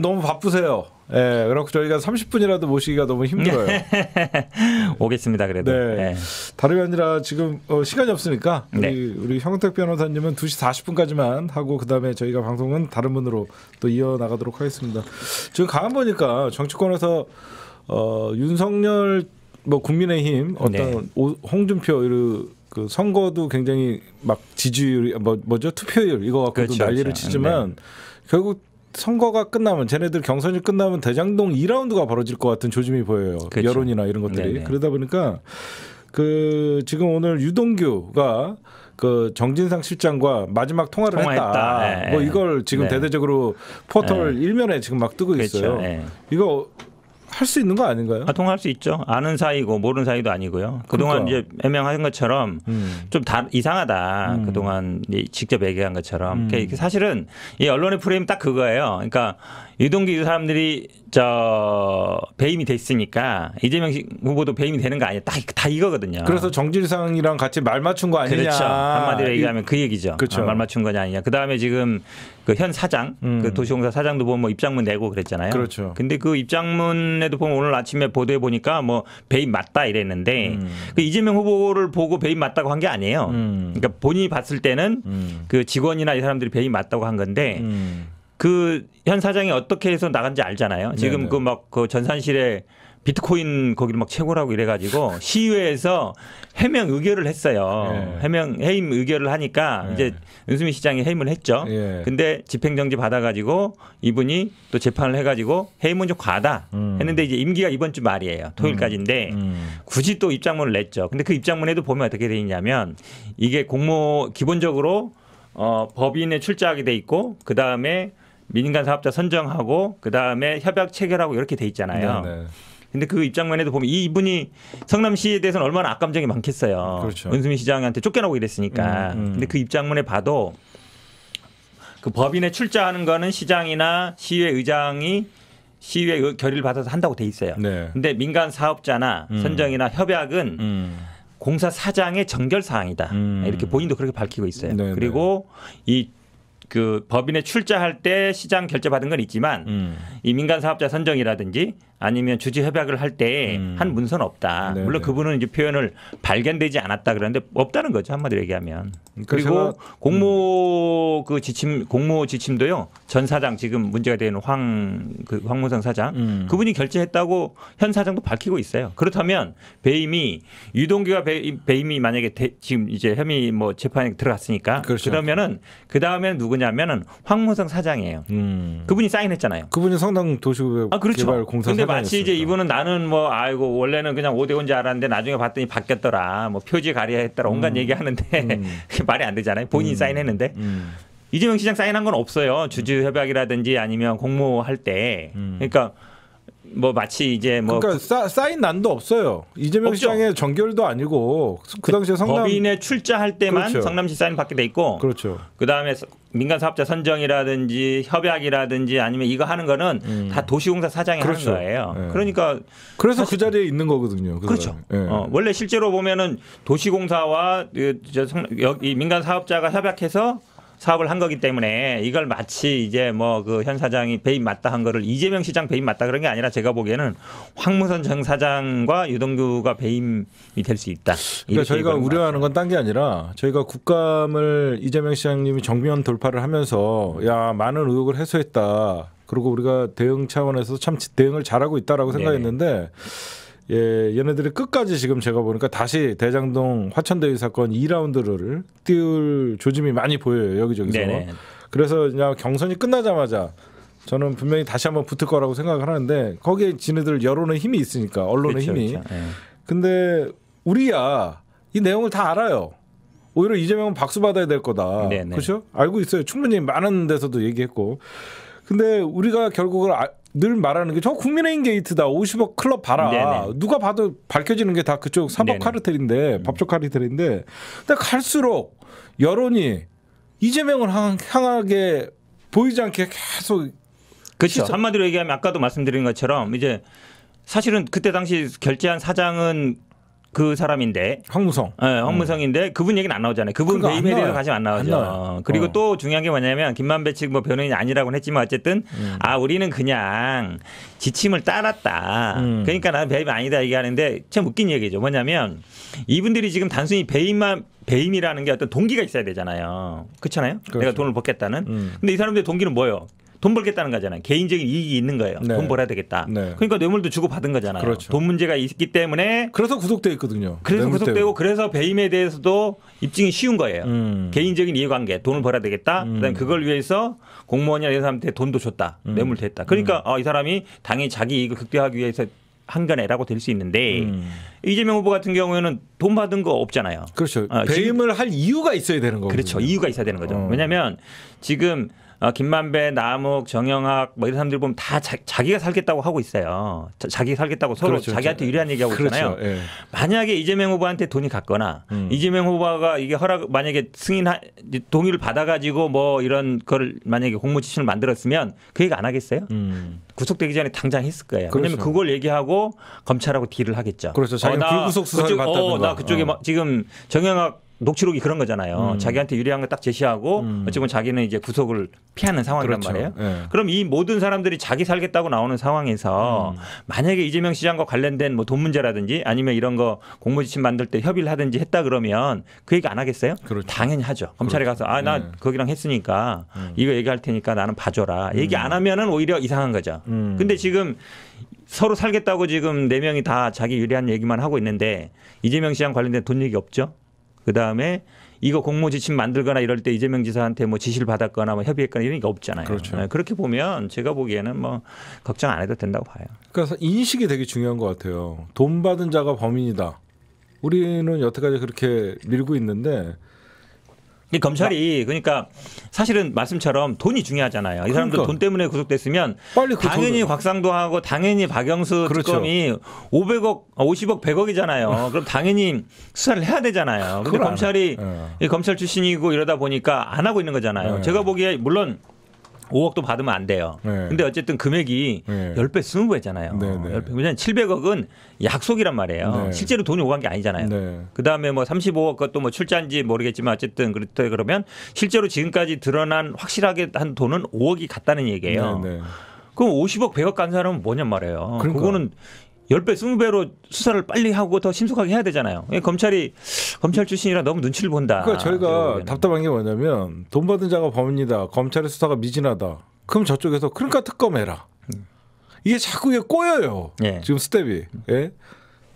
너무 바쁘세요. 예, 네, 그렇고 저희가 30분이라도 모시기가 너무 힘들어요. 오겠습니다, 그래도. 네. 네. 다름이 아니라 지금 어, 시간이 없으니까 우리, 네. 우리 형택 변호사님은 2시 40분까지만 하고 그다음에 저희가 방송은 다른 분으로 또 이어나가도록 하겠습니다. 지금 가만 보니까 정치권에서 어, 윤석열 뭐 국민의힘 어떤 네. 오, 홍준표 이런 그 선거도 굉장히 막 지지율 뭐 뭐죠 투표율 이거 갖고도 그렇죠, 난리를 그렇죠. 치지만 네. 결국 선거가 끝나면 쟤네들 경선이 끝나면 대장동 2라운드가 벌어질 것 같은 조짐이 보여요. 그렇죠. 여론이나 이런 것들이. 네네. 그러다 보니까 그 지금 오늘 유동규가 그 정진상 실장과 마지막 통화를 통화했다. 했다. 네. 뭐 네. 이걸 지금 네. 대대적으로 포털 네. 일면에 지금 막 뜨고 그렇죠. 있어요. 네. 이거 할수 있는 거 아닌가요? 아, 통할 수 있죠. 아는 사이고 모르는 사이도 아니고요. 그동안 그러니까. 이제 해명한 것처럼 음. 좀 다, 이상하다. 음. 그동안 직접 얘기한 것처럼. 음. 사실은 이 언론의 프레임 딱 그거예요. 그러니까 유동기 사람들이 저 배임이 됐으니까 이재명 후보도 배임이 되는 거 아니야? 다, 다 이거거든요. 그래서 정진상이랑 같이 말 맞춘 거 아니냐? 그렇죠. 한마디로 얘기하면 그 얘기죠. 그렇죠. 아, 말 맞춘 거냐 아니냐. 그다음에 지금 그 현 사장, 음. 그 도시공사 사장도 보면 뭐 입장문 내고 그랬잖아요. 그렇죠. 근데 그 입장문에도 보면 오늘 아침에 보도해 보니까 뭐 배임 맞다 이랬는데 음. 그 이재명 후보를 보고 배임 맞다고 한 게 아니에요. 음. 그러니까 본인이 봤을 때는 음. 그 직원이나 이 사람들이 배임 맞다고 한 건데 음. 그현 사장이 어떻게 해서 나간지 알잖아요. 지금 네, 네. 그 막그 그 전산실에 비트코인 거기를 막 최고라고 이래가지고 시의회에서 해명 의결을 했어요. 예. 해명 해임 의결을 하니까 예. 이제 은수민 시장이 해임을 했죠. 예. 근데 집행정지 받아가지고 이분이 또 재판을 해가지고 해임은 좀 과다 음. 했는데 이제 임기가 이번 주 말이에요. 토요일까지인데 음. 음. 굳이 또 입장문을 냈죠. 근데 그 입장문에도 보면 어떻게 돼 있냐면 이게 공모 기본적으로 어, 법인에 출자하게 돼 있고 그 다음에 민간 사업자 선정하고 그다음에 협약 체결하고 이렇게 돼 있잖아요. 네네. 네. 근데 그 입장만 해도 보면 이분이 성남시에 대해서는 얼마나 악감정이 많겠어요. 그렇죠. 은수민 시장한테 쫓겨나고 이랬으니까. 음, 음. 근데 그 입장문에 봐도 그 법인에 출자하는 거는 시장이나 시의회 의장이 시의회 결의를 받아서 한다고 돼 있어요. 네. 근데 민간 사업자나 음. 선정이나 협약은 음. 공사 사장의 정결 사항이다. 음. 이렇게 본인도 그렇게 밝히고 있어요. 네, 네. 그리고 이그 법인에 출자할 때 시장 결제받은 건 있지만 음. 이 민간 사업자 선정이라든지 아니면 주지 협약을 할 때한 음. 문서는 없다. 네네. 물론 그분은 이제 표현을 발견되지 않았다 그러는데 없다는 거죠 한마디로 얘기하면. 그리고 음. 공모 그 지침 공모 지침도요 전 사장 지금 문제가 되는 황그 황문성 사장 음. 그분이 결재했다고현 사장도 밝히고 있어요. 그렇다면 배임이 유동규가 배임, 배임이 만약에 대, 지금 이제 혐의 뭐 재판에 들어갔으니까 그렇죠. 그러면은 그 다음에는 누구냐면은 황문성 사장이에요. 음. 그분이 사인했잖아요. 그분이 성당 도시개 아, 그렇죠. 공사 근데 마치 이제 이분은 나는 뭐 아이고 원래는 그냥 5대 온줄 알았는데 나중에 봤더니 바뀌었더라. 뭐 표지 가리야 했더라. 온갖 음. 얘기하는데 그 말이 안 되잖아요. 본인이 음. 사인했는데. 음. 이재명 시장 사인한 건 없어요. 주주 협약이라든지 아니면 공모할 때. 그러니까 뭐 마치 이제 뭐 그러니까 사, 쌓인 난도 없어요. 이재명 없죠. 시장의 정결도 아니고 그 당시에 성남 법인에 출자할 때만 그렇죠. 성남시 사인 받게 돼 있고 그렇죠. 그 다음에 민간 사업자 선정이라든지 협약이라든지 아니면 이거 하는 거는 음. 다 도시공사 사장이 그렇죠. 하는 거예요. 네. 그러니까 그래서 그 자리에 있는 거거든요. 그 그렇죠 네. 어, 원래 실제로 보면은 도시공사와 그, 저, 성, 여기 민간 사업자가 협약해서 사업을 한 거기 때문에 이걸 마치 이제 뭐 그 현 사장이 배임 맞다 한 거를 이재명 시장 배임 맞다 그런 게 아니라 제가 보기에는 황무선 전 사장과 유동규가 배임이 될 수 있다. 그러니까 저희가 우려하는 건 딴 게 아니라 저희가 국감을 이재명 시장님이 정면 돌파를 하면서 야 많은 의혹을 해소했다. 그리고 우리가 대응 차원에서 참 대응을 잘하고 있다라고 생각했는데 네. 예, 얘네들이 끝까지 지금 제가 보니까 다시 대장동 화천대유 사건 2라운드를 띄울 조짐이 많이 보여요 여기저기서. 네네. 그래서 그냥 경선이 끝나자마자 저는 분명히 다시 한번 붙을 거라고 생각을 하는데 거기에 지네들 여론의 힘이 있으니까 언론의 그렇 힘이. 그렇 예. 근데 우리야 이 내용을 다 알아요. 오히려 이재명은 박수 받아야 될 거다. 그렇죠? 알고 있어요. 충분히 많은 데서도 얘기했고. 근데 우리가 결국을 아, 늘 말하는 게 저 국민의힘 게이트다 50억 클럽 봐라 네네. 누가 봐도 밝혀지는 게 다 그쪽 사법 카르텔인데 음. 법조 카르텔인데 근데 갈수록 여론이 이재명을 향하게 보이지 않게 계속 그렇죠 한마디로 얘기하면 아까도 말씀드린 것처럼 이제 사실은 그때 당시 결제한 사장은 그 사람인데 황무성. 네, 황무성인데 음. 그분 얘기는 안 나오잖아요. 그분 베에대해서가시안 나오죠. 안 그리고 어. 또 중요한 게 뭐냐면 김만배 측 뭐 변호인이 아니라고는 했지만 어쨌든 음. 아 우리는 그냥 지침을 따랐다. 음. 그러니까 나는 배임 아니다 얘기하는데 참 웃긴 얘기죠. 뭐냐면 이분들이 지금 단순히 배임만 배임이라는 게 어떤 동기가 있어야 되잖아요. 그렇잖아요. 그렇죠. 내가 돈을 벗겠다는. 음. 근데 이 사람들의 동기는 뭐예요? 돈 벌겠다는 거잖아요. 개인적인 이익이 있는 거예요. 네. 돈 벌어야 되겠다. 네. 그러니까 뇌물도 주고 받은 거잖아요. 그렇죠. 돈 문제가 있기 때문에 그래서 구속돼 있거든요. 그래서 구속되고 때문에. 그래서 배임에 대해서도 입증이 쉬운 거예요. 음. 개인적인 이해관계 돈을 벌어야 되겠다. 음. 그다음 그걸 위해서 공무원이나 이런 사람한테 돈도 줬다. 음. 뇌물 됐다. 그러니까 음. 어, 이 사람이 당연히 자기 이익을 극대화하기 위해서 한거에라고될 수 있는데 음. 이재명 후보 같은 경우에는 돈 받은 거 없잖아요. 그렇죠. 어, 배임을 할 이유가 있어야 되는 거죠. 그렇죠. 이유가 있어야 되는 거죠. 어. 왜냐하면 지금 어, 김만배, 남욱, 정영학 뭐 이런 사람들 보면 다 자, 기가 살겠다고 하고 있어요. 자, 기가 살겠다고 서로 그렇죠. 자기한테 유리한 얘기하고 그렇죠. 있잖아요. 예. 만약에 이재명 후보한테 돈이 갔거나 음. 이재명 후보가 이게 허락 만약에 승인 동의를 받아가지고 뭐 이런 걸 만약에 공무지침을 만들었으면 그 얘기 안 하겠어요? 음. 구속되기 전에 당장 했을 거예요. 그렇죠. 왜냐면 그걸 얘기하고 검찰하고 딜을 하겠죠. 그렇죠. 자기 어, 불구속 수사를 받다든가. 어, 나 그쪽에 어. 지금 정영학 녹취록이 그런 거잖아요. 음. 자기한테 유리한 걸 딱 제시하고 음. 어찌 보면 자기는 이제 구속을 피하는 상황이란 그렇죠. 말이에요. 네. 그럼 이 모든 사람들이 자기 살겠다고 나오는 상황에서 음. 만약에 이재명 시장과 관련된 뭐 돈 문제라든지 아니면 이런 거 공무지침 만들 때 협의를 하든지 했다 그러면 그 얘기 안 하겠어요? 그렇죠. 당연히 하죠. 검찰에 그렇죠. 가서 아나 네. 예. 거기랑 했으니까 음. 이거 얘기할 테니까 나는 봐줘라. 음. 얘기 안 하면은 오히려 이상한 거죠. 음. 근데 지금 서로 살겠다고 지금 네 명이 다 자기 유리한 얘기만 하고 있는데 이재명 시장 관련된 돈 얘기 없죠? 그 다음에 이거 공모 지침 만들거나 이럴 때 이재명 지사한테 뭐 지시를 받았거나 뭐 협의했거나 이런 게 없잖아요. 그렇죠. 네, 그렇게 보면 제가 보기에는 뭐 걱정 안 해도 된다고 봐요. 그래서 인식이 되게 중요한 것 같아요. 돈 받은 자가 범인이다. 우리는 여태까지 그렇게 밀고 있는데 검찰이 그러니까 사실은 말씀처럼 돈이 중요하잖아요. 이 사람들 그러니까. 돈 때문에 구속됐으면 빨리 그 당연히 돈을. 곽상도하고 당연히 박영수 그 특검이 500억, 50억, 어, 100억이잖아요. 어. 그럼 당연히 수사를 해야 되잖아요. 그런데 검찰이 어. 검찰 출신이고 이러다 보니까 안 하고 있는 거잖아요. 네. 제가 보기에 물론 5억도 받으면 안 돼요. 네. 근데 어쨌든 금액이 네. 10배, 20배잖아요. 네, 네. 10배. 왜냐하면 700억은 약속이란 말이에요. 네. 실제로 돈이 오간 게 아니잖아요. 네. 그 다음에 뭐 35억 그것도 뭐 출자인지 모르겠지만 어쨌든 그렇다 그러면 실제로 지금까지 드러난 확실하게 한 돈은 5억이 갔다는 얘기예요. 네, 네. 그럼 50억, 100억 간 사람은 뭐냔 말이에요. 그러니까. 그거는 10배, 20배로 수사를 빨리 하고 더 심속하게 해야 되잖아요. 예, 검찰이 검찰 출신이라 너무 눈치를 본다. 그러니까 저희가 답답한 게 뭐냐면 돈 받은 자가 범인이다. 검찰의 수사가 미진하다. 그럼 저쪽에서 그러니까 특검해라. 음. 이게 자꾸 이게 꼬여요. 예. 지금 스텝이. 예?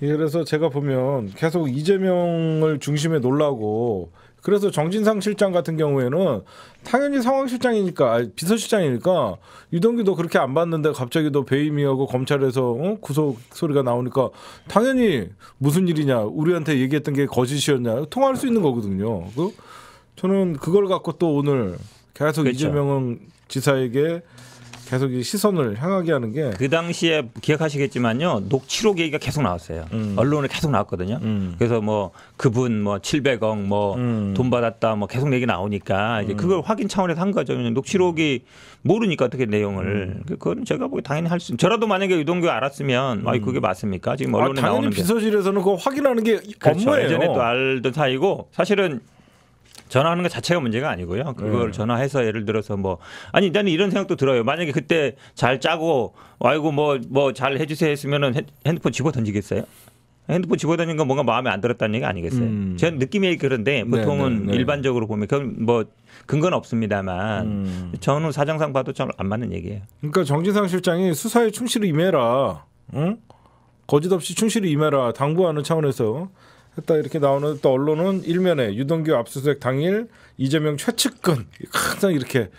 예 그래서 제가 보면 계속 이재명을 중심에 놀라고 그래서 정진상 실장 같은 경우에는 당연히 상황실장이니까 아니, 비서실장이니까 유동규 도 그렇게 안 봤는데 갑자기 너 배임이하고 검찰에서 어? 구속 소리가 나오니까 당연히 무슨 일이냐 우리한테 얘기했던 게 거짓이었냐 통화할 수 있는 거거든요. 그 저는 그걸 갖고 또 오늘 계속 그렇죠. 이재명 지사에게 계속 이 시선을 향하게 하는 게 그 당시에 기억하시겠지만요 녹취록 얘기가 계속 나왔어요 음. 언론에 계속 나왔거든요 음. 그래서 뭐 그분 뭐 700억 뭐돈 음. 받았다 뭐 계속 얘기 나오니까 이제 음. 그걸 확인 차원에서 한 거죠 녹취록이 모르니까 어떻게 내용을 음. 그, 그건 제가 보기 당연히 할수 저라도 만약에 유동규 알았으면 아 그게 맞습니까 지금 아, 언론에 아, 당연히 나오는 비서실에서는 그거 확인하는 게그렇 업무예요 예전에 또 알던 사이고 사실은 전화하는 것 자체가 문제가 아니고요. 그걸 네. 전화해서 예를 들어서 뭐 아니 나는 이런 생각도 들어요. 만약에 그때 잘 짜고 아이고 뭐 뭐 잘 해주세요 했으면은 핸드폰 집어 던지겠어요? 핸드폰 집어다니는 건 뭔가 마음에 안 들었다는 얘기 아니겠어요? 음. 전 느낌이 그런데 네, 보통은 네네네. 네. 일반적으로 보면 그건 뭐 근거는 없습니다만 음. 저는 사정상 봐도 좀 안 맞는 얘기예요. 그러니까 정진상 실장이 수사에 충실히 임해라, 응? 거짓 없이 충실히 임해라 당부하는 차원에서 했다 이렇게 나오는 또 언론은 일면에 유동규 압수수색 당일 이재명 최측근 항상 이렇게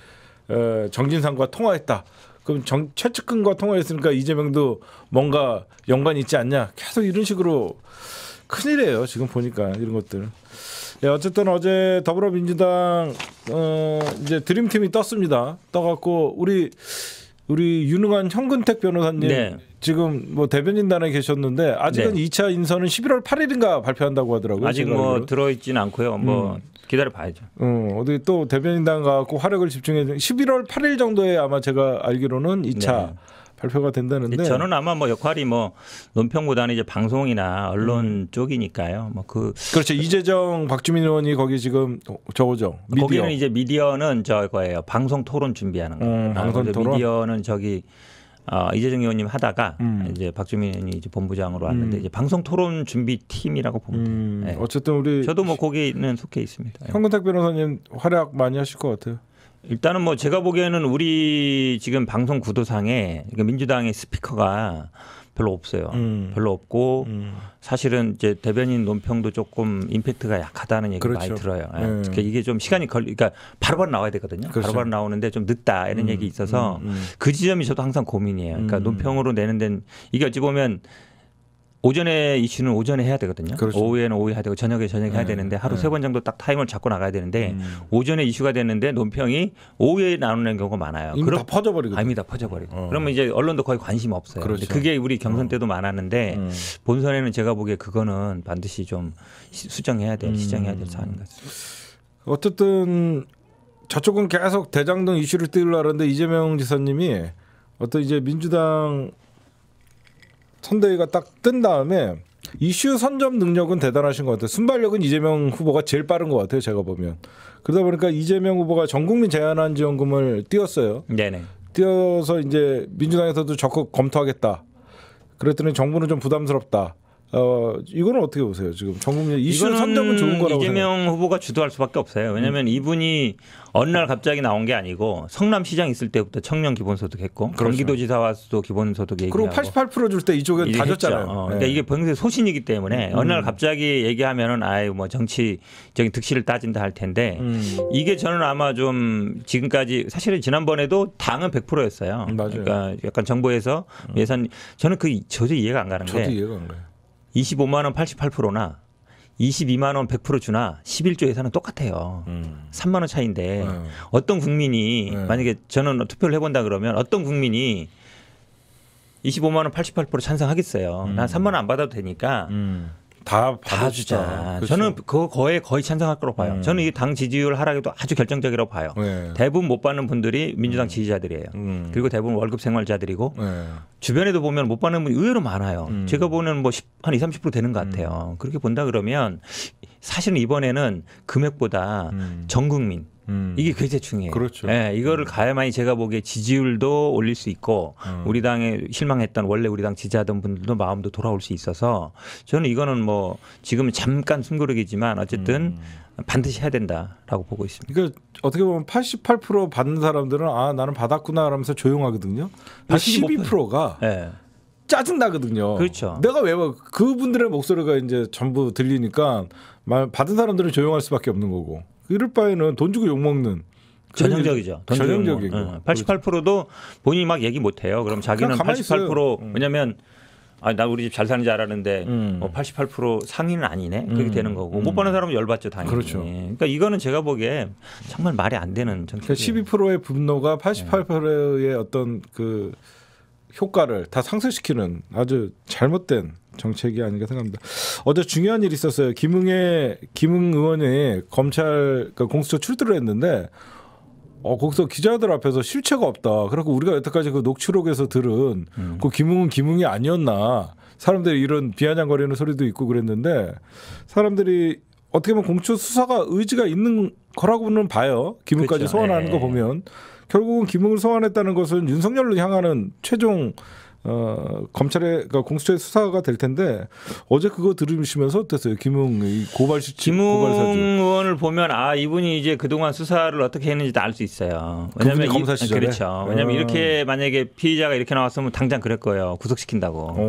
에, 정진상과 통화했다. 그럼 정, 최측근과 통화했으니까 이재명도 뭔가 연관이 있지 않냐. 계속 이런 식으로 큰일이에요. 지금 보니까 이런 것들. 예, 어쨌든 어제 더불어민주당 어, 이제 드림팀이 떴습니다. 떠갖고 우리 우리 유능한 현근택 변호사님 네. 지금 뭐 대변인단에 계셨는데 아직은 네. 2차 인선은 11월 8일인가 발표한다고 하더라고요. 아직 뭐 들어있진 않고요. 뭐 음. 기다려 봐야죠. 음, 어, 어디 또 대변인단 갖고 화력을 집중해 11월 8일 정도에 아마 제가 알기로는 2차 네. 발표가 된다는데 네, 저는 아마 뭐 역할이 뭐 논평보다는 이제 방송이나 언론 음. 쪽이니까요. 뭐그 그렇죠 이재정 박주민 의원이 거기 지금 저거죠. 미디어. 거기는 이제 미디어는 저거예요. 방송 토론 준비하는 거. 음, 방송 아, 토론. 미디어는 저기 어, 이재정 의원님 하다가 음. 이제 박주민 의원이 이제 본부장으로 왔는데 음. 이제 방송 토론 준비 팀이라고 보면 돼요. 음. 네. 어쨌든 우리 저도 뭐 거기는 속해 있습니다. 네. 현근택 변호사님 활약 많이 하실 것 같아요. 일단은 뭐 제가 보기에는 우리 지금 방송 구도상에 민주당의 스피커가 별로 없어요. 음. 별로 없고 음. 사실은 이제 대변인 논평도 조금 임팩트가 약하다는 얘기 그렇죠 많이 들어요. 예. 음. 그러니까 이게 좀 시간이 걸리, 그러니까 바로바로 나와야 되거든요. 그렇죠. 바로바로 나오는데 좀 늦다 이런 음. 얘기 있어서 음. 음. 그 지점이 저도 항상 고민이에요. 그러니까 논평으로 내는 데는 이게 어찌 보면 오전에 이슈는 오전에 해야 되거든요. 그렇죠. 오후에는 오후에 해야 되고 저녁에 저녁에 네. 해야 되는데 하루 네. 세번 정도 딱 타임을 잡고 나가야 되는데 음. 오전에 이슈가 되는데 논평이 오후에 나오는 경우가 많아요. 이미 그럼, 다 퍼져버리고. 아, 이미 다 퍼져버리고. 어. 그러면 이제 언론도 거의 관심 없어요. 그렇죠. 그게 우리 경선 어. 때도 어. 많았는데 음. 본선에는 제가 보기에 그거는 반드시 좀 수정해야 될, 음. 시정해야 될 사안인 것 같습니다. 어쨌든 저쪽은 계속 대장동 이슈를 띄우려고 하는데 이재명 지사님이 어떤 이제 민주당 선대위가 딱 뜬 다음에 이슈 선점 능력은 대단하신 것 같아요. 순발력은 이재명 후보가 제일 빠른 것 같아요. 제가 보면. 그러다 보니까 이재명 후보가 전국민 재난안 지원금을 띄웠어요 네네. 띄어서 이제 민주당에서도 적극 검토하겠다. 그랬더니 정부는 좀 부담스럽다. 어 이거는 어떻게 보세요? 지금 정국민 이슈는 3점은 좋은 거라고 이재명 생각. 후보가 주도할 수밖에 없어요. 왜냐하면 음. 이분이 어느 날 갑자기 나온 게 아니고 성남시장 있을 때부터 청년 기본소득 했고 그렇죠. 경기도지사와도 기본소득 얘기하고 그리고 88%줄 때 이쪽은 다 줬잖아요. 어, 네. 그러니까 이게 병세 소신이기 때문에 음. 어느 날 갑자기 얘기하면은 아유뭐 정치적인 득실을 따진다 할 텐데 음. 이게 저는 아마 좀 지금까지 사실은 지난번에도 당은 100%였어요. 음, 맞아요. 그러니까 약간 정부에서 음. 예산 저는 그 저도 이해가 안 가는 저도 게 이해가 안 가요. 25만 원 88%나 22만 원100% 주나 11조 예산은 똑같아요. 음. 3만 원 차인데 네. 어떤 국민이 네. 만약에 저는 어, 투표를 해본다 그러면 어떤 국민이 25만 원 88% 찬성하겠어요. 음. 난 3만 원 안 받아도 되니까 음. 다, 다 주자. 그렇죠. 저는 그거 거의 거의 찬성할 거로 봐요. 음. 저는 이 당 지지율 하락에도 아주 결정적이라고 봐요. 네. 대부분 못 받는 분들이 민주당 음. 지지자들이에요. 음. 그리고 대부분 월급 생활자들이고 네. 주변에도 보면 못 받는 분이 의외로 많아요. 음. 제가 보는 뭐 한 20, 30% 되는 것 음. 같아요. 그렇게 본다 그러면 사실은 이번에는 금액보다 음. 전 국민 음. 이게 굉장히 중요해요. 그렇죠. 예, 이거를 음. 가야만이 제가 보기에 지지율도 올릴 수 있고 음. 우리 당에 실망했던 원래 우리 당 지지하던 분들도 마음도 돌아올 수 있어서 저는 이거는 뭐 지금 잠깐 숨고르기지만 어쨌든 음. 반드시 해야 된다라고 보고 있습니다. 그러니까 어떻게 보면 88% 받는 사람들은 아 나는 받았구나 하면서 조용하거든요. 12%가 네. 짜증 나거든요. 그렇죠. 내가 왜 그분들의 목소리가 이제 전부 들리니까 받은 사람들은 조용할 수밖에 없는 거고. 이럴 바에는 돈 주고 욕 먹는 전형적이죠. 전형적인. 응. 88%도 본인이 막 얘기 못 해요. 그럼 자기는 88% 음. 왜냐면 아, 나 우리 집 잘 사는 줄 알았는데 음. 어, 뭐 88%상인은 아니네. 그게 음. 되는 거고. 못 음. 버는 사람은 열받죠, 당연히. 그렇죠. 그러니까 이거는 제가 보기에 정말 말이 안 되는 정책. 그러니까 12%의 분노가 88%의 네. 어떤 그 효과를 다 상쇄시키는 아주 잘못된 정책이 아닌가 생각합니다. 어제 중요한 일이 있었어요. 김웅의 김웅 의원이 검찰 그러니까 공수처 출두를 했는데 어, 거기서 기자들 앞에서 실체가 없다. 그리고 우리가 여태까지 그 녹취록에서 들은 음. 그 김웅은 김웅이 아니었나. 사람들이 이런 비아냥거리는 소리도 있고 그랬는데 사람들이 어떻게 보면 공수처 수사가 의지가 있는 거라고는 봐요. 김웅까지 그렇죠. 소환하는 네. 거 보면. 결국은 김웅을 소환했다는 것은 윤석열로 향하는 최종 어, 검찰의 그러니까 공수처의 수사가 될 텐데 어제 그거 들으시면서 어땠어요? 김웅 고발 시치 김웅 고발사주. 의원을 보면 아 이분이 이제 그동안 수사를 어떻게 했는지 도알 수 있어요. 왜냐면 검사 이, 그렇죠. 아. 왜냐면 아. 이렇게 만약에 피의자가 이렇게 나왔으면 당장 그럴 거예요. 구속시킨다고. 어.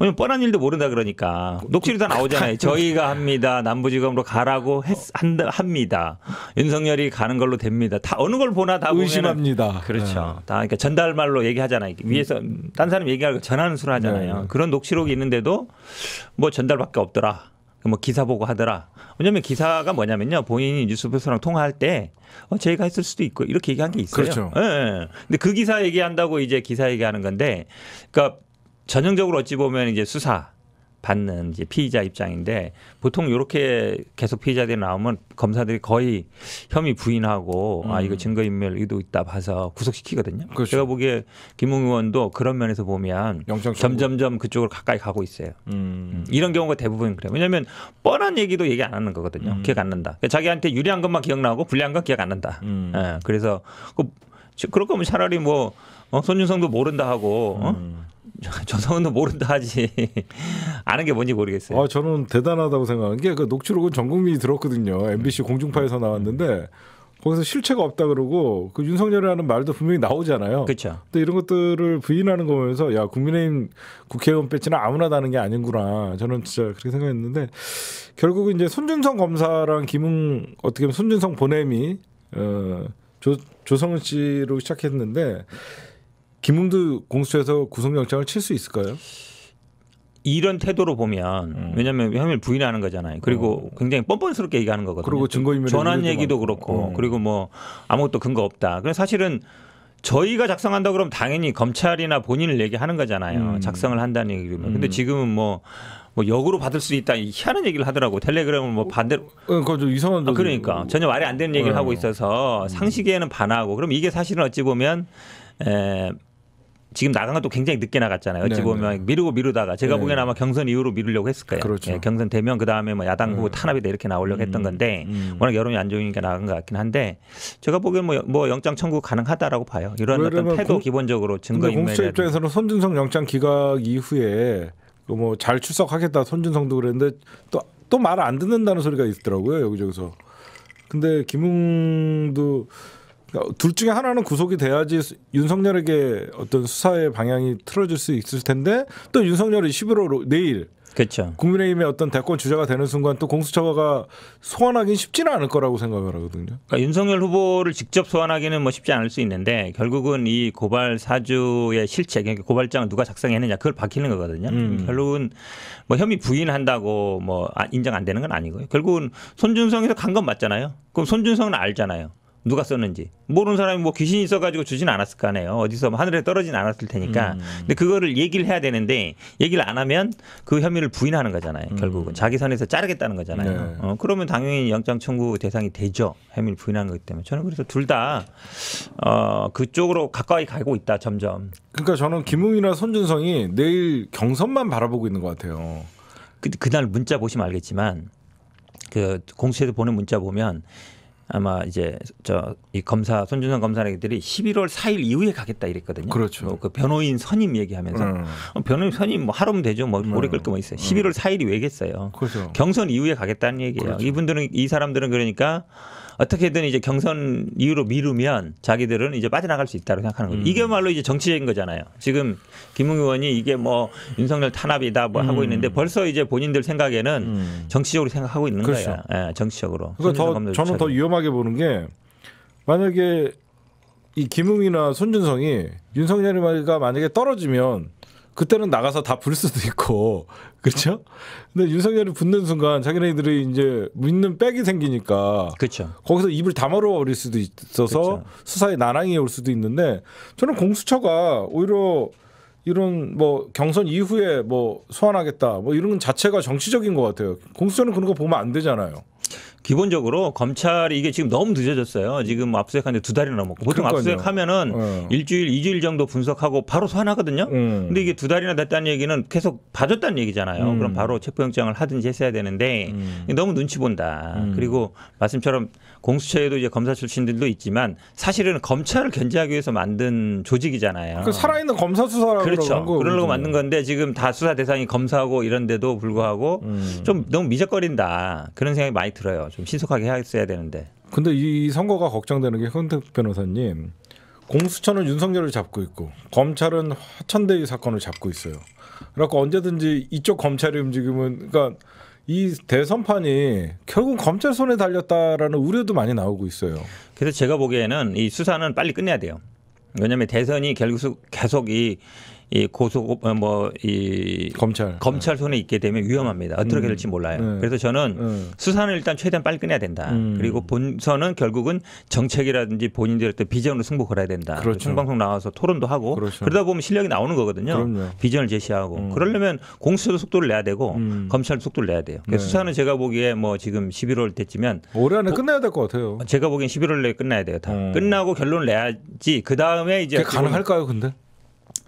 왜냐면 뻔한 일도 모른다 그러니까 녹취록 다 나오잖아요. 그, 그, 그, 저희가 합니다. 남부지검으로 가라고 했, 한, 합니다. 윤석열이 가는 걸로 됩니다. 다 어느 걸 보나 다 의심합니다. 보면은, 그렇죠. 네. 다 그러니까 전달말로 얘기하잖아요. 위에서 음. 딴 사람 이 얘기하고 전는수를 하잖아요. 네, 네. 그런 녹취록이 있는데도 뭐 전달밖에 없더라. 뭐 기사 보고 하더라. 왜냐면 기사가 뭐냐면요. 본인이 뉴스부서랑 통화할 때 어, 저희가 했을 수도 있고 이렇게 얘기한 게 있어요. 그렇죠. 예, 예. 근데 그 기사 얘기한다고 이제 기사 얘기하는 건데 그러니까 전형적으로 어찌 보면 이제 수사 받는 이제 피의자 입장인데 보통 이렇게 계속 피의자들이 나오면 검사들이 거의 혐의 부인하고 음. 아 이거 음. 증거인멸 의도 있다 봐서 구속시키거든요. 그렇죠. 제가 보기에 김웅 의원도 그런 면에서 보면 점점점 그쪽으로 가까이 가고 있어요. 음. 음. 이런 경우가 대부분 그래요. 왜냐하면 뻔한 얘기도 얘기 안 하는 거거든요. 음. 기억 안 난다. 그러니까 자기한테 유리한 것만 기억나고 불리한 건 기억 안 난다. 음. 예, 그래서 그, 그럴 거면 차라리 뭐 어, 손윤성도 모른다 하고 어? 음. 조선도 모른다 하지 아는 게 뭔지 모르겠어요. 아 저는 대단하다고 생각하는 게그 녹취록은 전 국민이 들었거든요. MBC 음. 공중파에서 음. 나왔는데 거기서 실체가 없다 그러고 그 윤석열이라는 말도 분명히 나오잖아요. 그렇죠. 근데 이런 것들을 부인하는 거면서야 국민의힘 국회의원 배지는 아무나 다는 게 아니구나. 저는 진짜 그렇게 생각했는데 결국 이제 손준성 검사랑 김웅 어떻게 보면 손준성 보냄이 어, 조 조성은 씨로 시작했는데. 김웅두 공수처에서 구속영장을 칠 수 있을까요? 이런 태도로 보면 음. 왜냐하면 혐의를 부인하는 거잖아요. 그리고 어. 굉장히 뻔뻔스럽게 얘기하는 거거든요. 그리고 증거인멸 전환 얘기도 많고. 그렇고 음. 그리고 뭐 아무것도 근거 없다. 그래서 사실은 저희가 작성한다 그러면 당연히 검찰이나 본인을 얘기하는 거잖아요. 음. 작성을 한다는 얘기면. 근데 음. 지금은 뭐뭐 뭐 역으로 받을 수 있다 이 희한한 얘기를 하더라고 텔레그램은 뭐 반대로 어, 어, 그거 좀 이상한 아, 그러니까 전혀 말이 안 되는 얘기를 네. 하고 있어서 음. 상식에는 반하고 그럼 이게 사실은 어찌 보면 에 지금 나간 것도 굉장히 늦게 나갔잖아요. 어찌 네네. 보면 네. 미루고 미루다가 제가 네. 보기에는 아마 경선 이후로 미루려고 했을 거예요. 그렇죠. 예, 경선 되면 그 다음에 뭐 야당 후보 네. 탄압이다 이렇게 나오려고 했던 음, 건데 음. 워낙 여론이 안 좋으니까 나간 것 같긴 한데 제가 보기엔 뭐, 뭐 영장 청구 가능하다라고 봐요. 이런 어떤 태도 공, 기본적으로 증거 인멸 입장에서는 손준성 영장 기각 이후에 그 뭐잘 출석하겠다 손준성도 그랬는데 또 또말 안 듣는다는 소리가 있더라고요 여기저기서. 근데 김웅도 그러니까 둘 중에 하나는 구속이 돼야지 윤석열에게 어떤 수사의 방향이 틀어질 수 있을 텐데 또 윤석열이 11월 내일 그렇죠. 국민의힘의 어떤 대권 주자가 되는 순간 또 공수처가 소환하기 는 쉽지는 않을 거라고 생각을 하거든요. 그러니까 윤석열 후보를 직접 소환하기는 뭐 쉽지 않을 수 있는데 결국은 이 고발 사주의 실체, 그러니까 고발장을 누가 작성했느냐 그걸 밝히는 거거든요. 음. 결국은 뭐 혐의 부인한다고 뭐 아, 인정 안 되는 건 아니고요. 결국은 손준성에서 간 건 맞잖아요. 그럼 손준성은 알잖아요. 누가 썼는지 모르는 사람이 뭐 귀신이 있어가지고 주진 않았을 거 아니에요. 어디서 뭐 하늘에 떨어진 않았을 테니까. 음. 근데 그거를 얘기를 해야 되는데 얘기를 안 하면 그 혐의를 부인하는 거잖아요. 음. 결국은 자기 선에서 자르겠다는 거잖아요. 네. 어, 그러면 당연히 영장 청구 대상이 되죠. 혐의를 부인하는 거기 때문에 저는 그래서 둘 다 어, 그쪽으로 가까이 가고 있다 점점. 그러니까 저는 김웅이나 손준성이 내일 경선만 바라보고 있는 것 같아요. 그, 그날 문자 보시면 알겠지만 그 공수처에서 보낸 문자 보면 아마 이제 저 이 검사 손준성 검사들이 11월 4일 이후에 가겠다 이랬거든요. 그렇죠. 뭐그 변호인 선임 얘기하면서 음. 어, 변호인 선임 뭐 하루면 되죠. 뭐 오래 끌거뭐 음. 있어요. 11월 4일이 왜겠어요. 그렇죠. 경선 이후에 가겠다는 얘기예요. 그렇죠. 이분들은 이 사람들은 그러니까 어떻게든 이제 경선 이후로 미루면 자기들은 이제 빠져나갈 수 있다고 생각하는 거죠. 음. 이게말로 이제 정치적인 거잖아요. 지금 김웅 의원이 이게 뭐 윤석열 탄압이다 뭐 음. 하고 있는데 벌써 이제 본인들 생각에는 음. 정치적으로 생각하고 있는 그렇죠. 거예요. 예, 정치적으로. 그래서 더 저는 더 위험하게 보는 게 만약에 이 김웅이나 손준성이 윤석열이가 만약에 떨어지면 그때는 나가서 다 부를 수도 있고 그렇죠? 근데 윤석열이 붙는 순간 자기네들이 이제 믿는 백이 생기니까 그렇죠. 거기서 입을 다물어 버릴 수도 있어서 그쵸. 그렇죠. 수사에 난항이 올 수도 있는데 저는 공수처가 오히려 이런 뭐 경선 이후에 뭐 소환하겠다 뭐 이런 자체가 정치적인 것 같아요. 공수처는 그런 거 보면 안 되잖아요. 기본적으로 검찰이 이게 지금 너무 늦어졌어요. 지금 압수수색하는데 두 달이나 넘었고 보통 그러요 압수수색하면은 어. 일주일, 이주일 정도 분석하고 바로 소환하거든요. 음. 근데 이게 두 달이나 됐다는 얘기는 계속 봐줬다는 얘기잖아요. 음. 그럼 바로 체포영장을 하든지 했어야 되는데 음. 너무 눈치 본다. 음. 그리고 말씀처럼 공수처에도 이제 검사 출신들도 있지만 사실은 검찰을 견제하기 위해서 만든 조직이잖아요. 그 살아있는 검사 수사라고 그렇죠. 그러려고 만든 건데 지금 다 수사 대상이 검사하고 이런데도 불구하고 음. 좀 너무 미적거린다 그런 생각이 많이 들어요. 좀 신속하게 해야 되는데. 근데 이 선거가 걱정되는 게 현택 변호사님 공수처는 윤석열을 잡고 있고 검찰은 화천대유 사건을 잡고 있어요. 그래갖고 언제든지 이쪽 검찰의 움직임은 그러니까 이 대선판이 결국 검찰 손에 달렸다라는 우려도 많이 나오고 있어요. 그래서 제가 보기에는 이 수사는 빨리 끝내야 돼요. 왜냐하면 대선이 결국 계속 이이 고소 어, 뭐이 검찰 검찰 손에 있게 되면 위험합니다. 어떻게 음. 될지 몰라요. 네. 그래서 저는 네. 수사는 일단 최대한 빨리 끝내야 된다. 음. 그리고 본선은 결국은 정책이라든지 본인들의 어 비전으로 승복을 해야 된다. 그렇죠. 생방송 나와서 토론도 하고 그렇죠. 그러다 보면 실력이 나오는 거거든요. 그럼요. 비전을 제시하고 음. 그러려면 공수처도 속도를 내야 되고 음. 검찰 속도를 내야 돼요. 네. 수사는 제가 보기에 뭐 지금 11월 됐지만 올해 안에 보, 끝내야 될 것 같아요. 제가 보기엔 11월 내에 끝나야 돼요. 다 음. 끝나고 결론을 내야지 그 다음에 이제 가능할까요, 근데?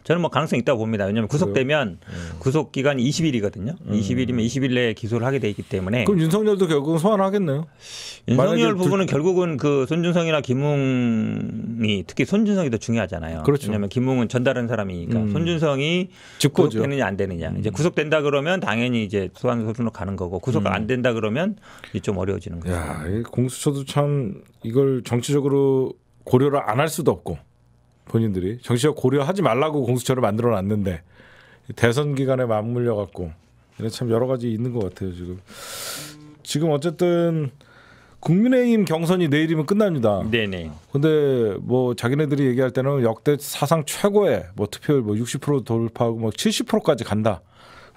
저는 뭐 가능성이 있다고 봅니다. 왜냐하면 구속되면 음. 구속 기간 20일이거든요. 음. 20일이면 20일 내에 기소를 하게 돼 있기 때문에 그럼 윤석열도 결국은 소환하겠네요. 윤석열 부분은 두... 결국은 그 손준성이나 김웅이 특히 손준성이 더 중요하잖아요. 그렇죠. 왜냐하면 김웅은 전달한 사람이니까 음. 손준성이 직고죠. 구속되느냐 안 되느냐 이제 음. 구속된다 그러면 당연히 이제 소환 소송으로 가는 거고 구속 음. 안 된다 그러면 좀 어려워지는 거죠. 야, 공수처도 참 이걸 정치적으로 고려를 안 할 수도 없고 본인들이 정치적 고려하지 말라고 공수처를 만들어 놨는데 대선 기간에 맞물려 갖고 참 여러 가지 있는 것 같아요 지금 지금 어쨌든 국민의힘 경선이 내일이면 끝납니다. 네네. 근데 뭐 자기네들이 얘기할 때는 역대 사상 최고의 뭐 투표율 뭐 60% 돌파하고 뭐 70%까지 간다.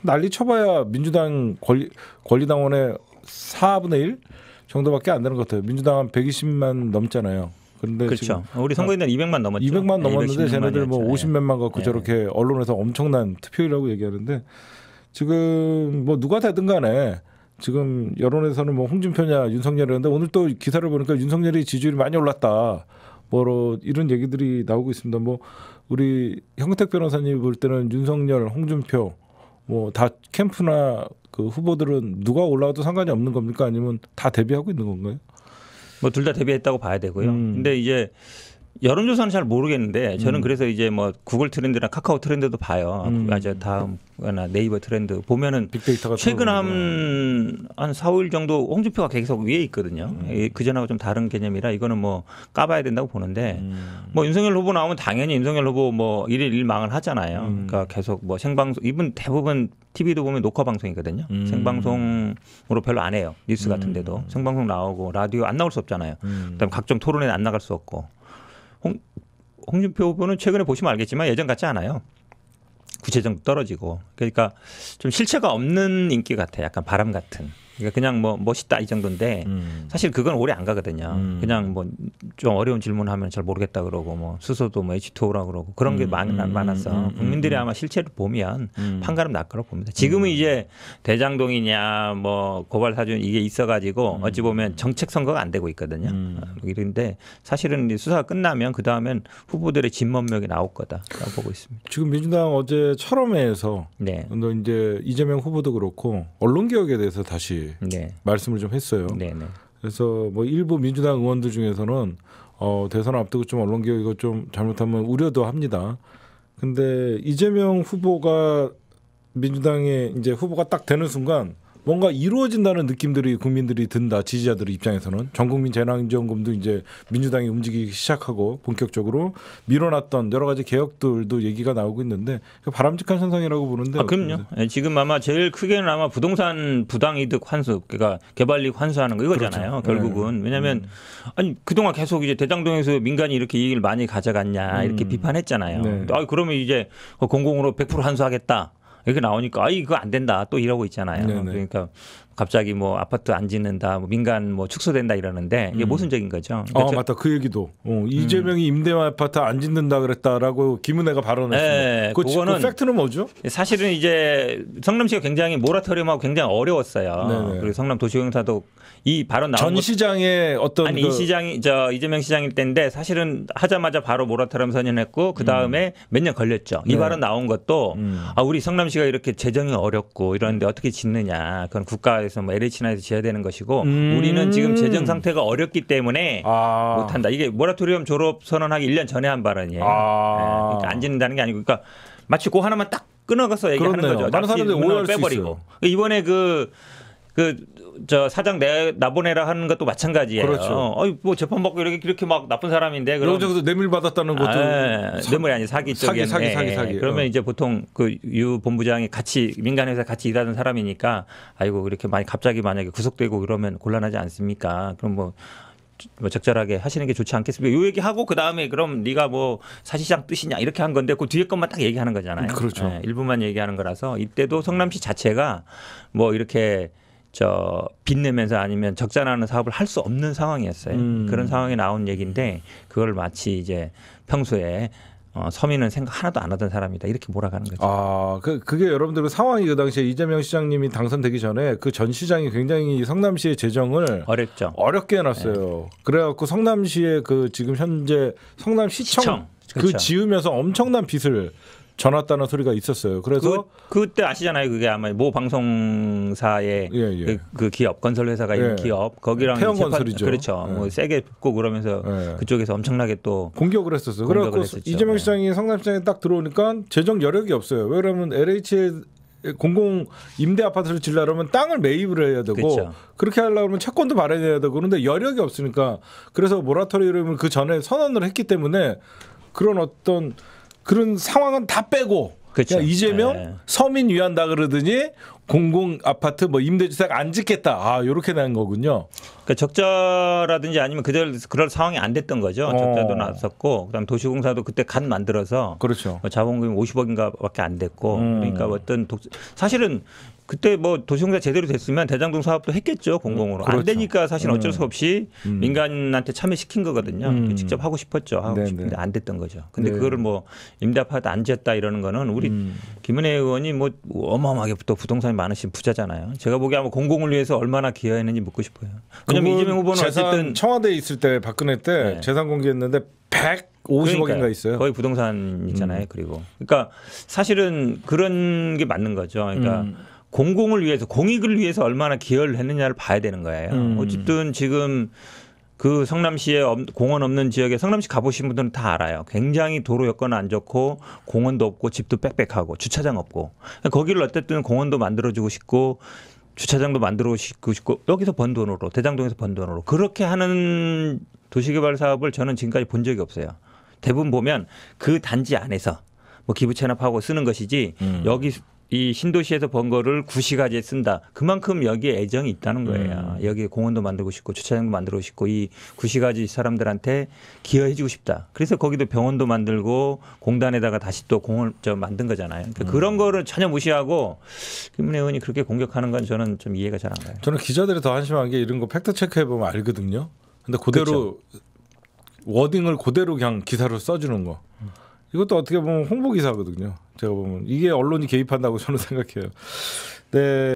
난리 쳐봐야 민주당 권리, 권리당원의 4분의 1 정도밖에 안 되는 것 같아요. 민주당 은 120만 넘잖아요. 그데 그렇죠. 우리 선거인단 아, 200만 넘었죠. 200만 넘었는데 쟤네들 뭐 50몇만 갖고 예. 저렇게 언론에서 엄청난 투표율이라고 얘기하는데 지금 뭐 누가 되든 간에 지금 여론에서는 뭐 홍준표냐 윤석열이었는데 오늘 또 기사를 보니까 윤석열이 지지율이 많이 올랐다. 뭐 이런 얘기들이 나오고 있습니다. 뭐 우리 형택 변호사님 볼 때는 윤석열, 홍준표 뭐 다 캠프나 그 후보들은 누가 올라와도 상관이 없는 겁니까? 아니면 다 대비하고 있는 건가요? 뭐둘다 대비했다고 봐야 되고요. 음. 근데 이제 여론조사는 잘 모르겠는데 저는 음. 그래서 이제 뭐 구글 트렌드나 카카오 트렌드도 봐요. 음. 이제 다음거나 네이버 트렌드 보면은 최근 한한 한 4, 5일 정도 홍준표가 계속 위에 있거든요. 음. 그 전하고 좀 다른 개념이라 이거는 뭐 까봐야 된다고 보는데 음. 뭐 윤석열 후보 나오면 당연히 윤석열 후보 뭐 일일 일망을 하잖아요. 음. 그러니까 계속 뭐 생방송 이분 대부분 TV도 보면 녹화 방송이거든요. 음. 생방송으로 별로 안 해요. 뉴스 같은 데도 음. 생방송 나오고 라디오 안 나올 수 없잖아요. 그다음 각종 토론회 안 나갈 수 없고 홍, 홍준표 후보는 최근에 보시면 알겠지만 예전 같지 않아요. 구체적으로 떨어지고 그러니까 좀 실체가 없는 인기 같아. 약간 바람 같은. 그러니까 그냥 뭐 멋있다 이 정도인데 음. 사실 그건 오래 안 가거든요. 음. 그냥 뭐 좀 어려운 질문하면 잘 모르겠다 그러고 뭐 수소도 뭐 H2O라 그러고 그런 게 음. 많, 음. 많아서 음. 음. 국민들이 아마 실체를 보면 판가름 날 거라고 봅니다. 지금은 이제 대장동이냐 뭐 고발 사준 이게 있어가지고 어찌 보면 정책 선거가 안 되고 있거든요. 아, 이런데 사실은 수사가 끝나면 그 다음엔 후보들의 진면목이 나올 거다라고 보고 있습니다. 지금 민주당 어제 철험회에서 네. 이제 이재명 후보도 그렇고 언론 개혁에 대해서 다시 네. 말씀을 좀 했어요. 네네. 네. 그래서 뭐 일부 민주당 의원들 중에서는 어, 대선 앞두고 좀 언론 개혁 이거 좀 잘못하면 우려도 합니다. 근데 이재명 후보가 민주당의 이제 후보가 딱 되는 순간 뭔가 이루어진다는 느낌들이 국민들이 든다 지지자들 입장에서는 전국민 재난지원금도 이제 민주당이 움직이기 시작하고 본격적으로 밀어놨던 여러 가지 개혁들도 얘기가 나오고 있는데 바람직한 현상이라고 보는데 아, 그럼요 네, 지금 아마 제일 크게는 아마 부동산 부당이득 환수 그러니까 개발이익 환수하는 거 이거잖아요 그렇죠. 결국은 네. 왜냐하면 음. 아니 그동안 계속 이제 대장동에서 민간이 이렇게 이익을 많이 가져갔냐 이렇게 음. 비판했잖아요 네. 아 그러면 이제 그 공공으로 100% 환수하겠다 이렇게 나오니까 아 이거 안 된다 또 이러고 있잖아요. 네네. 그러니까 갑자기 뭐 아파트 안 짓는다, 뭐 민간 뭐 축소된다 이러는데 이게 음. 모순적인 거죠. 아, 그러니아 맞다 그 얘기도 어, 음. 이재명이 음. 임대 아파트 안 짓는다 그랬다라고 김은혜가 발언했습니다. 예, 예. 그, 거는 그 팩트는 뭐죠? 사실은 이제 성남시가 굉장히 모라토리엄하고 굉장히 어려웠어요. 네네. 네. 그리고 성남 도시공사도 이 발언 나온 전 시장의 어떤 아니 그... 이 시장이 저 이재명 시장일 때인데 사실은 하자마자 바로 모라토리엄 선언했고 그 다음에 음. 몇년 걸렸죠. 이 네. 발언 나온 것도 음. 아 우리 성남시가 이렇게 재정이 어렵고 이런데 어떻게 짓느냐 그건 국가 해서 뭐 LH나 에서 지어야 되는 것이고 음. 우리는 지금 재정 상태가 어렵기 때문에 아. 못한다. 이게 모라토리엄 졸업 선언하기 1년 전에 한 발언이에요. 아. 네. 그러니까 안 짓는다는 게 아니고 그러니까 마치 그 하나만 딱 끊어가서 얘기하는 그렇네요. 거죠. 다른 사람들 오해할 빼버리고. 이번에 그 그저 사장 내 나보내라 하는 것도 마찬가지예요. 그렇죠. 어, 뭐 재판 받고 이렇게 이렇게 막 나쁜 사람인데 그럼 여기서 뇌물 받았다는 것도 아, 사, 뇌물이 아니 사기 쪽이 사기 사기 사기, 예. 사기. 그러면 어. 이제 보통 그 유 본부장이 같이 민간 회사 같이 일하는 사람이니까 아이고 이렇게 많이 갑자기 만약에 구속되고 그러면 곤란하지 않습니까? 그럼 뭐뭐 뭐 적절하게 하시는 게 좋지 않겠습니까? 요 얘기하고 그 다음에 그럼 네가 뭐 사실상 뜻이냐 이렇게 한 건데 그 뒤에 것만 딱 얘기하는 거잖아요. 그렇죠. 네, 일부만 얘기하는 거라서 이때도 성남시 자체가 뭐 이렇게 저 빚내면서 아니면 적자나는 사업을 할 수 없는 상황이었어요. 음. 그런 상황에 나온 얘기인데 그걸 마치 이제 평소에 어, 서민은 생각 하나도 안 하던 사람이다 이렇게 몰아가는 거죠. 아, 그 그게 여러분들 그 상황이 그 당시에 이재명 시장님이 당선되기 전에 그 전 시장이 굉장히 성남시의 재정을 어렵죠. 어렵게 해놨어요. 네. 그래갖고 성남시의 그 지금 현재 성남시청 시 그렇죠. 그 지으면서 엄청난 빚을 전 왔다는 소리가 있었어요. 그래서 그, 때 아시잖아요. 그게 아마 모 방송사의 예, 예. 그, 그, 기업 건설 회사가 있는 예. 기업 거기랑 태형 건설이죠. 그렇죠. 예. 뭐 세게 붙고 그러면서 예. 그쪽에서 엄청나게 또 공격을 했었어요. 그래서 했 이재명 예. 시장이 성남시장에 딱 들어오니까 재정 여력이 없어요. 왜냐하면 LH에 공공 임대 아파트를 질려 그러면 땅을 매입을 해야 되고 그렇 그렇게 하려고 하면 채권도 마련해야 되고 그런데 여력이 없으니까 그래서 모라토리 이러면 그 전에 선언을 했기 때문에 그런 어떤 그런 상황은 다 빼고 그렇죠. 이재명 네. 서민 위한다 그러더니 공공 아파트 뭐 임대주택 안 짓겠다. 아, 요렇게 된 거군요. 그러니까 적자라든지 아니면 그들 그럴 상황이 안 됐던 거죠. 어. 적자도 났었고 그다음 도시공사도 그때 간 만들어서 그렇죠. 뭐 자본금 50억인가밖에 안 됐고 음. 그러니까 어떤 독, 사실은 그때 뭐 도시공사 제대로 됐으면 대장동 사업도 했겠죠 공공으로 음, 그렇죠. 안 되니까 사실 어쩔 수 음. 없이 음. 민간한테 참여시킨 거거든요 음. 그 직접 하고 싶었죠 하고 네네. 싶은데 네. 안 됐던 거죠 근데 네. 그거를 뭐임대아파트안 지었다 이러는 거는 우리 음. 김은혜 의원이 뭐 어마어마하게 또 부동산 많으신 부자잖아요. 제가 보기에 아마 공공을 위해서 얼마나 기여했는지 묻고 싶어요. 왜냐면 이재명 후보는 어쨌든 청와대에 있을 때 박근혜 때 네. 재산 공개했는데 150억인가 있어요. 거의 부동산이잖아요. 음. 그리고 그러니까 사실은 그런 게 맞는 거죠. 그러니까 음. 공공을 위해서 공익을 위해서 얼마나 기여를 했느냐를 봐야 되는 거예요. 음. 어쨌든 지금 그 성남시에 공원 없는 지역에 성남시 가보신 분들은 다 알아요. 굉장히 도로 여건 안 좋고 공원도 없고 집도 빽빽하고 주차장 없고 거기를 어쨌든 공원도 만들어주고 싶고 주차장도 만들어 주고 싶고 여기서 번 돈으로 대장동에서 번 돈으로 그렇게 하는 도시개발 사업을 저는 지금까지 본 적이 없어요. 대부분 보면 그 단지 안에서 뭐 기부 체납하고 쓰는 것이지 음. 여기 이 신도시에서 번 거를 구시가지에 쓴다. 그만큼 여기에 애정이 있다는 거예요. 음. 여기에 공원도 만들고 싶고 주차장도 만들고 싶고 이 구시가지 사람들한테 기여해주고 싶다. 그래서 거기도 병원도 만들고 공단에다가 다시 또 공원 저 만든 거잖아요. 그러니까 음. 그런 거를 전혀 무시하고 김문혜 의원이 그렇게 공격하는 건 저는 좀 이해가 잘 안 가요. 저는 기자들이 더 한심한 게 이런 거 팩트 체크해 보면 알거든요. 근데 그대로 그렇죠. 워딩을 그대로 그냥 기사로 써주는 거. 이것도 어떻게 보면 홍보 기사거든요. 제가 보면 이게 언론이 개입한다고 저는 생각해요. 네.